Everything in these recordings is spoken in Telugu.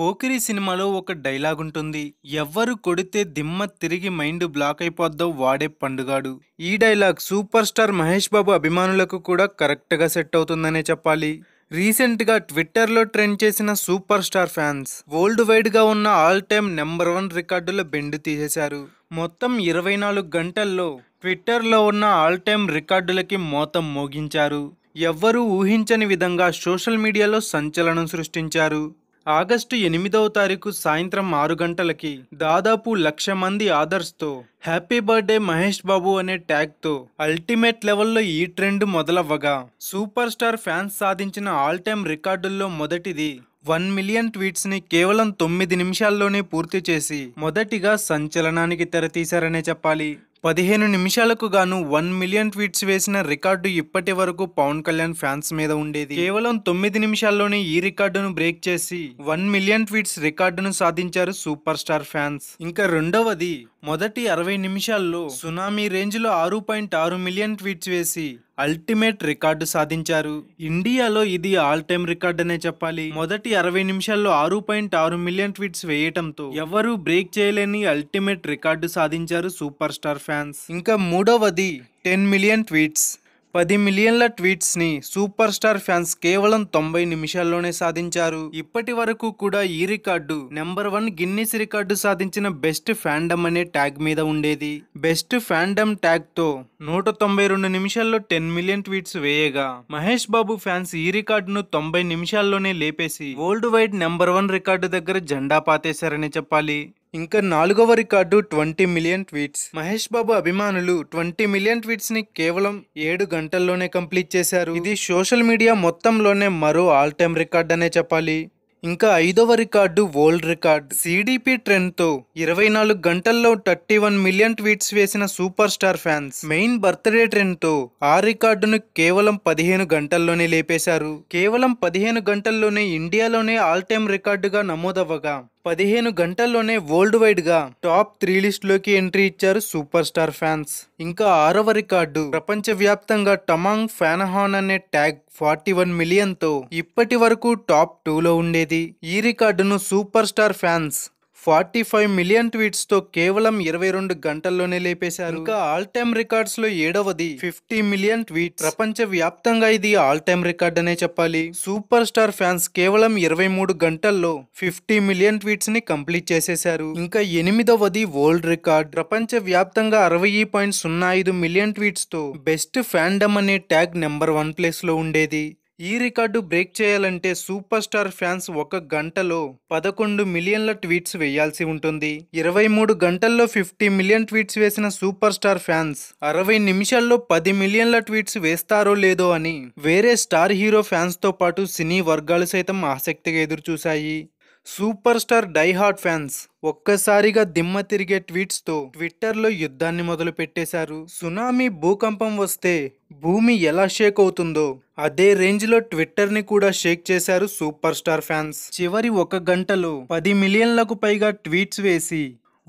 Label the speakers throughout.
Speaker 1: పోకిరి సినిమాలో ఒక డైలాగ్ ఉంటుంది ఎవ్వరు కొడితే దిమ్మ తిరిగి మైండ్ బ్లాక్ అయిపోద్దో వాడే పండుగాడు ఈ dialogue super star Mahesh Babu అభిమానులకు కూడా కరెక్ట్గా సెట్ అవుతుందనే చెప్పాలి రీసెంట్గా ట్విట్టర్లో ట్రెండ్ చేసిన సూపర్ స్టార్ ఫ్యాన్స్ వరల్డ్ వైడ్గా ఉన్న ఆల్ టైమ్ నెంబర్ వన్ రికార్డుల బెండ్ తీసేశారు మొత్తం ఇరవై నాలుగు గంటల్లో ట్విట్టర్లో ఉన్న ఆల్ టైమ్ రికార్డులకి మోతం మోగించారు ఎవ్వరూ ఊహించని విధంగా సోషల్ మీడియాలో సంచలనం సృష్టించారు ఆగస్టు ఎనిమిదవ తారీఖు సాయంత్రం ఆరు గంటలకి దాదాపు లక్ష మంది ఆదర్స్తో హ్యాపీ బర్త్డే మహేష్ బాబు అనే ట్యాగ్తో అల్టిమేట్ లెవెల్లో ఈ ట్రెండ్ మొదలవ్వగా సూపర్ స్టార్ ఫ్యాన్స్ సాధించిన ఆల్ టైమ్ రికార్డుల్లో మొదటిది వన్ మిలియన్ ట్వీట్స్ని కేవలం తొమ్మిది నిమిషాల్లోనే పూర్తి చేసి మొదటిగా సంచలనానికి తెరతీశారనే చెప్పాలి పదిహేను నిమిషాలకు గాను వన్ మిలియన్ ట్వీట్స్ వేసిన రికార్డు ఇప్పటి వరకు పవన్ కళ్యాణ్ ఫ్యాన్స్ మీద ఉండేది కేవలం తొమ్మిది నిమిషాల్లోనే ఈ రికార్డును బ్రేక్ చేసి వన్ మిలియన్ ట్వీట్స్ రికార్డును సాధించారు సూపర్ స్టార్ ఫ్యాన్స్ ఇంకా రెండవది మొదటి అరవై నిమిషాల్లో సునామీ రేంజ్లో ఆరు పాయింట్ ఆరు మిలియన్ ట్వీట్స్ వేసి అల్టిమేట్ రికార్డు సాధించారు ఇండియాలో ఇది ఆల్ టైమ్ రికార్డ్ అనే చెప్పాలి మొదటి అరవై నిమిషాల్లో ఆరు పాయింట్ ఆరు మిలియన్ ట్వీట్స్ వేయటంతో ఎవరూ బ్రేక్ చేయలేని అల్టిమేట్ రికార్డు సాధించారు సూపర్ స్టార్ ఫ్యాన్స్ ఫ్యాన్స్ ఇంకా మూడవది టెన్ మిలియన్ ట్వీట్స్ పది మిలియన్ల ట్వీట్స్ని సూపర్ స్టార్ ఫ్యాన్స్ కేవలం తొంభై నిమిషాల్లోనే సాధించారు ఇప్పటి వరకు కూడా ఈ record number one Guinness record సాధించిన బెస్ట్ ఫ్యాండమ్ అనే ట్యాగ్ మీద ఉండేది బెస్ట్ ఫ్యాండమ్ ట్యాగ్తో నూట తొంభై రెండు నిమిషాల్లో టెన్ మిలియన్ ట్వీట్స్ వేయగా మహేష్ బాబు ఫ్యాన్స్ ఈ రికార్డును తొంభై నిమిషాల్లోనే లేపేసి worldwide number one record దగ్గర జెండా పాతేశారని చెప్పాలి ఇంకా నాలుగవ record twenty million tweets Mahesh Babu అభిమానులు ట్వంటీ మిలియన్ ట్వీట్స్ ని కేవలం ఏడు గంటల్లోనే కంప్లీట్ చేశారు ఇది సోషల్ మీడియా మొత్తంలోనే మరో ఆల్ టైమ్ రికార్డ్ అనే చెప్పాలి ఇంకా ఐదవ రికార్డు వరల్డ్ రికార్డ్ సిడిపి ట్రెండ్తో ఇరవై నాలుగు గంటల్లో థర్టీ వన్ మిలియన్ ట్వీట్స్ వేసిన super star fans main birthday ట్రెండ్తో ఆ రికార్డును కేవలం పదిహేను గంటల్లోనే లేపేశారు కేవలం పదిహేను గంటల్లోనే ఇండియాలోనే ఆల్ టైమ్ రికార్డుగా నమోదవ్వగా పదిహేను గంటల్లోనే వరల్డ్ వైడ్గా టాప్ త్రీ లిస్ట్లోకి ఎంట్రీ ఇచ్చారు సూపర్ స్టార్ ఫ్యాన్స్ ఇంకా ఆరవ రికార్డు ప్రపంచవ్యాప్తంగా టమాంగ్ ఫ్యానహాన్ అనే ట్యాగ్ ఫార్టీ వన్ మిలియన్తో ఇప్పటి వరకు టాప్ టూలో ఉండేది ఈ రికార్డును super star fans forty five million tweets తో కేవలం ఇరవై రెండు గంటల్లోనే లేపేశారు ఇంకా ఆల్ టైమ్ రికార్డ్స్ లో ఏడవది ఫిఫ్టీ మిలియన్ ట్వీట్ ప్రపంచ వ్యాప్తంగా ఇది ఆల్ టైమ్ రికార్డ్ అనే చెప్పాలి సూపర్ స్టార్ ఫ్యాన్స్ కేవలం ఇరవై మూడు గంటల్లో ఫిఫ్టీ మిలియన్ ట్వీట్స్ ని కంప్లీట్ చేసేశారు ఇంకా ఎనిమిదవది వరల్డ్ రికార్డ్ ప్రపంచ వ్యాప్తంగా అరవై పాయింట్ సున్నా ఐదు మిలియన్ ట్వీట్స్ తో బెస్ట్ ఫ్యాండమ్ అనే ట్యాగ్ నెంబర్ వన్ ప్లేస్ లో ఉండేది ఈ రికార్డు బ్రేక్ చేయాలంటే సూపర్ స్టార్ ఫ్యాన్స్ ఒక గంటలో పదకొండు మిలియన్ల ట్వీట్స్ వేయాల్సి ఉంటుంది ఇరవై మూడు గంటల్లో ఫిఫ్టీ మిలియన్ ట్వీట్స్ వేసిన సూపర్ స్టార్ ఫ్యాన్స్ అరవై నిమిషాల్లో పది మిలియన్ల ట్వీట్స్ వేస్తారో లేదో అని వేరే స్టార్ హీరో ఫ్యాన్స్తో పాటు సినీ వర్గాలు సైతం ఆసక్తిగా ఎదురుచూశాయి సూపర్ స్టార్ డైహార్ట్ ఫ్యాన్స్ ఒక్కసారిగా దిమ్మ తిరిగే ట్వీట్స్తో ట్విట్టర్లో యుద్ధాన్ని మొదలు పెట్టేశారు సునామీ భూకంపం వస్తే భూమి ఎలా షేక్ అవుతుందో అదే రేంజ్లో ట్విట్టర్ని కూడా షేక్ చేశారు సూపర్ స్టార్ ఫ్యాన్స్ చివరి ఒక గంటలో పది మిలియన్లకు పైగా ట్వీట్స్ వేసి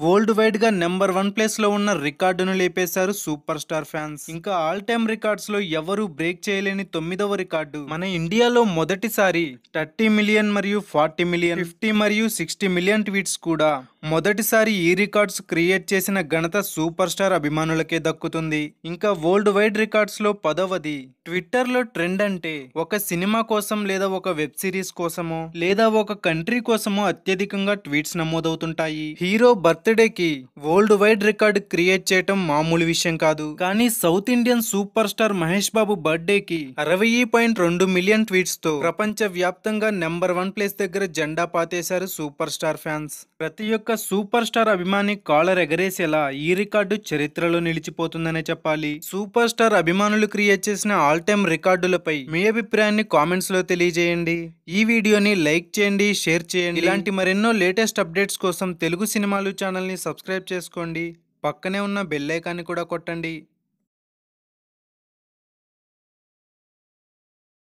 Speaker 1: వరల్డ్ వైడ్ గా నెంబర్ వన్ ప్లేస్ లో ఉన్న రికార్డును లేపేశారు సూపర్ స్టార్ ఫ్యాన్స్ ఇంకా ఆల్ టైమ్ రికార్డ్స్ లో ఎవరు బ్రేక్ చేయలేని తొమ్మిదవ రికార్డు మన ఇండియాలో మొదటిసారి థర్టీ మిలియన్ మరియు ఫార్టీ మిలియన్ ఫిఫ్టీ మరియు సిక్స్టీ మిలియన్ ట్వీట్స్ కూడా మొదటిసారి ఈ రికార్డ్స్ క్రియేట్ చేసిన ఘనత సూపర్ స్టార్ అభిమానులకే దక్కుతుంది ఇంకా వరల్డ్ వైడ్ రికార్డ్స్ లో పదవది ట్విట్టర్లో ట్రెండ్ అంటే ఒక సినిమా కోసం లేదా ఒక వెబ్ సిరీస్ కోసమో లేదా ఒక కంట్రీ కోసమో అత్యధికంగా ట్వీట్స్ నమోదవుతుంటాయి హీరో బర్త్డేకి వరల్డ్ వైడ్ రికార్డ్ క్రియేట్ చేయటం మామూలు విషయం కాదు కానీ south Indian super star Mahesh Babu బర్త్డేకి అరవై పాయింట్ రెండు మిలియన్ ట్వీట్స్ తో ప్రపంచ వ్యాప్తంగా నెంబర్ వన్ ప్లేస్ దగ్గర జెండా పాతేశారు సూపర్ స్టార్ ఫ్యాన్స్ ప్రతి ఒక్క సూపర్ స్టార్ అభిమాని కాలర్ ఎగరేసేలా ఈ రికార్డు చరిత్రలో నిలిచిపోతుందనే చెప్పాలి సూపర్ స్టార్ అభిమానులు క్రియేట్ చేసిన ఆల్ టైమ్ రికార్డులపై మీ అభిప్రాయాన్ని కామెంట్స్ లో తెలియజేయండి ఈ వీడియోని లైక్ చేయండి షేర్ చేయండి ఇలాంటి మరెన్నో లేటెస్ట్ అప్డేట్స్ కోసం తెలుగు సినిమాలు ఛానల్ని సబ్స్క్రైబ్ చేసుకోండి పక్కనే ఉన్న బెల్లైకాన్ని కూడా కొట్టండి